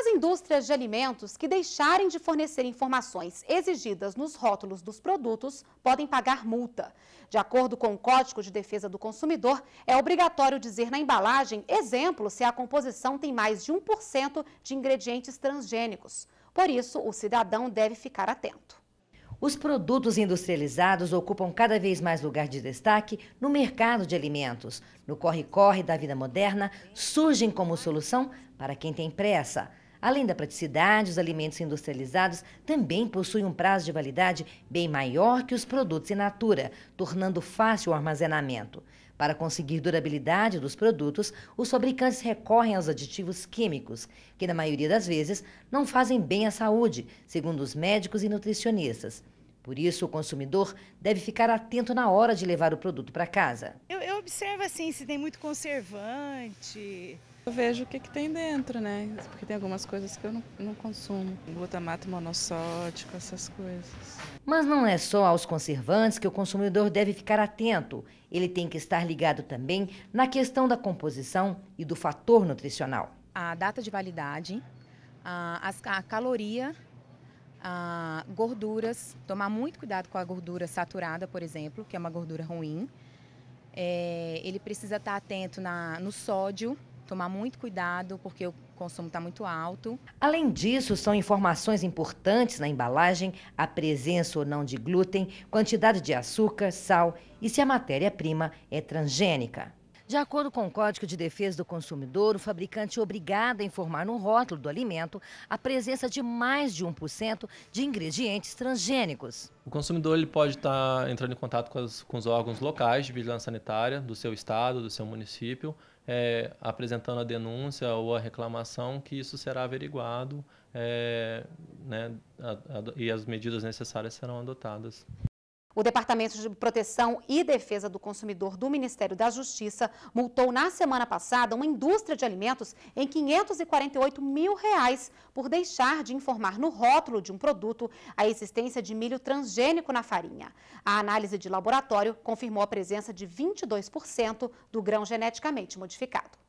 As indústrias de alimentos que deixarem de fornecer informações exigidas nos rótulos dos produtos podem pagar multa. De acordo com o Código de Defesa do Consumidor, é obrigatório dizer na embalagem, exemplo, se a composição tem mais de 1% de ingredientes transgênicos. Por isso, o cidadão deve ficar atento. Os produtos industrializados ocupam cada vez mais lugar de destaque no mercado de alimentos. No corre-corre da vida moderna, surgem como solução para quem tem pressa. Além da praticidade, os alimentos industrializados também possuem um prazo de validade bem maior que os produtos in natura, tornando fácil o armazenamento. Para conseguir durabilidade dos produtos, os fabricantes recorrem aos aditivos químicos, que na maioria das vezes não fazem bem à saúde, segundo os médicos e nutricionistas. Por isso, o consumidor deve ficar atento na hora de levar o produto para casa. Eu observa assim se tem muito conservante. Eu vejo o que, que tem dentro, né? Porque tem algumas coisas que eu não, não consumo. Glutamato monossódico, essas coisas. Mas não é só aos conservantes que o consumidor deve ficar atento. Ele tem que estar ligado também na questão da composição e do fator nutricional. A data de validade, a, a caloria, a gorduras. Tomar muito cuidado com a gordura saturada, por exemplo, que é uma gordura ruim. É, ele precisa estar atento na, no sódio, tomar muito cuidado, porque o consumo está muito alto. Além disso, são informações importantes na embalagem a presença ou não de glúten, quantidade de açúcar, sal e se a matéria-prima é transgênica. De acordo com o Código de Defesa do Consumidor, o fabricante é obrigado a informar no rótulo do alimento a presença de mais de 1% de ingredientes transgênicos. O consumidor ele pode estar tá entrando em contato com, as, com os órgãos locais de vigilância sanitária do seu estado, do seu município, é, apresentando a denúncia ou a reclamação, que isso será averiguado é, né, a, a, e as medidas necessárias serão adotadas. O Departamento de Proteção e Defesa do Consumidor do Ministério da Justiça multou na semana passada uma indústria de alimentos em 548 mil reais por deixar de informar no rótulo de um produto a existência de milho transgênico na farinha. A análise de laboratório confirmou a presença de 22% do grão geneticamente modificado.